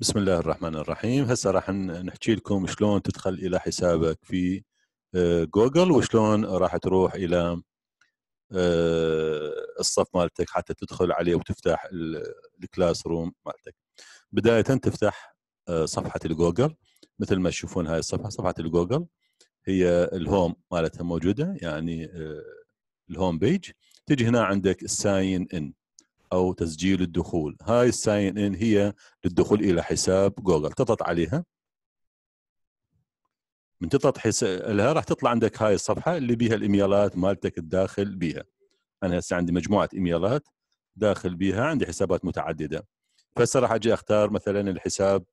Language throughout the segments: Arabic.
بسم الله الرحمن الرحيم هسه راح نحكي لكم شلون تدخل الى حسابك في آه، جوجل وشلون راح تروح الى آه، الصف مالتك حتى تدخل عليه وتفتح الكلاس روم مالتك بدايه تفتح آه، صفحه الجوجل مثل ما تشوفون هاي الصفحه صفحه الجوجل هي الهوم مالتها موجوده يعني الهوم بيج تجي هنا عندك الساين ان أو تسجيل الدخول هاي الساين إن هي للدخول إلى حساب جوجل تضغط عليها من تضغط حس... لها راح تطلع عندك هاي الصفحة اللي بيها الإيميلات مالتك الداخل بيها أنا هسه عندي مجموعة إيميلات داخل بيها عندي حسابات متعددة فهسه راح أجي أختار مثلا الحساب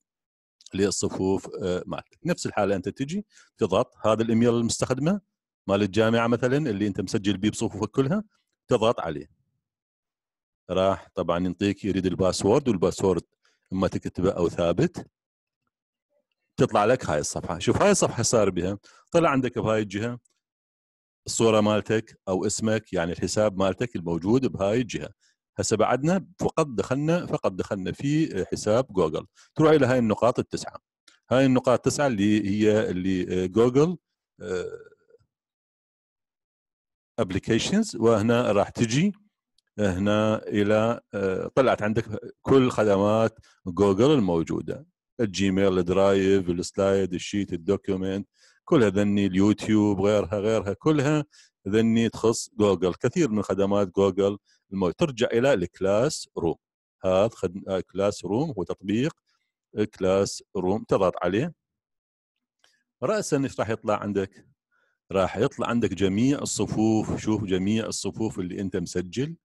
للصفوف آه، مالتك نفس الحالة أنت تجي تضغط هذا الإيميل المستخدمة مال الجامعة مثلا اللي أنت مسجل بيه بصفوفك كلها تضغط عليه راح طبعا ينطيك يريد الباسورد والباسورد اما تكتبه او ثابت تطلع لك هاي الصفحه شوف هاي الصفحه صار بها طلع عندك بهاي الجهه الصوره مالتك او اسمك يعني الحساب مالتك الموجود بهاي الجهه هسه بعدنا فقط دخلنا فقط دخلنا في حساب جوجل تروح الى هاي النقاط التسعه هاي النقاط التسعه اللي هي اللي آه، جوجل ابلكيشنز آه، وهنا راح تجي هنا الى آه، طلعت عندك كل خدمات جوجل الموجوده الجيميل الدرايف السلايد الشيت الدوكيومنت كلها ذني اليوتيوب غيرها غيرها كلها ذني تخص جوجل كثير من خدمات جوجل الموجودة. ترجع الى الكلاس روم هذا خد... آه، كلاس روم هو تطبيق كلاس روم تضغط عليه راسا ايش راح يطلع عندك راح يطلع عندك جميع الصفوف شوف جميع الصفوف اللي انت مسجل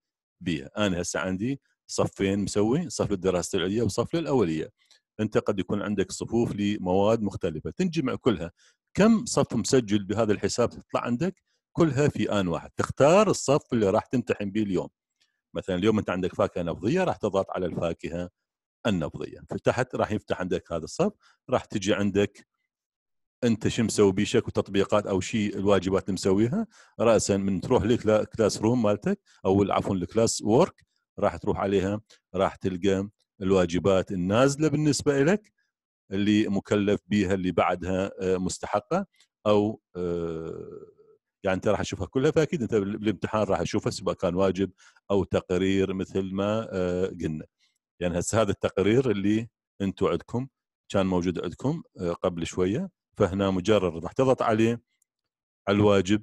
بيها انا هسه عندي صفين مسوي صف للدراسه العليا وصف للاوليه انت قد يكون عندك صفوف لمواد مختلفه تنجمع كلها كم صف مسجل بهذا الحساب تطلع عندك كلها في ان واحد تختار الصف اللي راح تمتحن به اليوم مثلا اليوم انت عندك فاكهه نبضيه راح تضغط على الفاكهه النبضيه فتحت راح يفتح عندك هذا الصف راح تجي عندك انت شو مسوي بيشك وتطبيقات او شيء الواجبات اللي مسويها راسا من تروح للكلاس روم مالتك او عفوا الكلاس وورك راح تروح عليها راح تلقى الواجبات النازله بالنسبه لك اللي مكلف بها اللي بعدها آه، مستحقه او آه، يعني انت راح تشوفها كلها فاكيد انت بالامتحان راح تشوفها سواء كان واجب او تقرير مثل ما آه، قلنا يعني هسه هذا التقرير اللي انتم عندكم كان موجود عندكم قبل شويه فهنا مجرد ما احتضت عليه على نعم. الواجب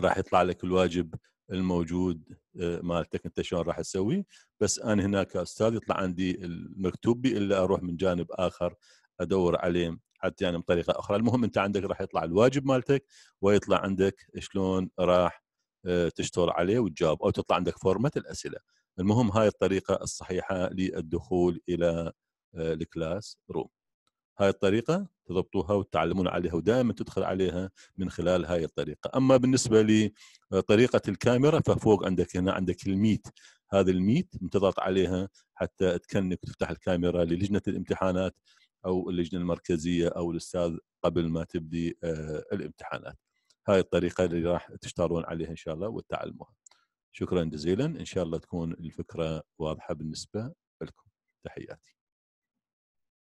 راح يطلع لك الواجب الموجود آه، مالتك انت شلون راح تسوي بس انا هنا كاستاذ يطلع عندي المكتوب بي الا اروح من جانب اخر ادور عليه حتى يعني بطريقه اخرى المهم انت عندك راح يطلع الواجب مالتك ويطلع عندك شلون راح آه، تشتغل عليه وتجاوب او تطلع عندك فورمه الاسئله المهم هاي الطريقه الصحيحه للدخول الى آه، الكلاس روم هاي الطريقه تضبطوها وتتعلمون عليها ودائما تدخل عليها من خلال هاي الطريقه اما بالنسبه لطريقه الكاميرا ففوق عندك هنا عندك الميت هذا الميت تضغط عليها حتى تكنك وتفتح الكاميرا للجنه الامتحانات او اللجنه المركزيه او الاستاذ قبل ما تبدي آه، الامتحانات هاي الطريقه اللي راح تشتغلون عليها ان شاء الله وتتعلموها شكرا جزيلا ان شاء الله تكون الفكره واضحه بالنسبه لكم تحياتي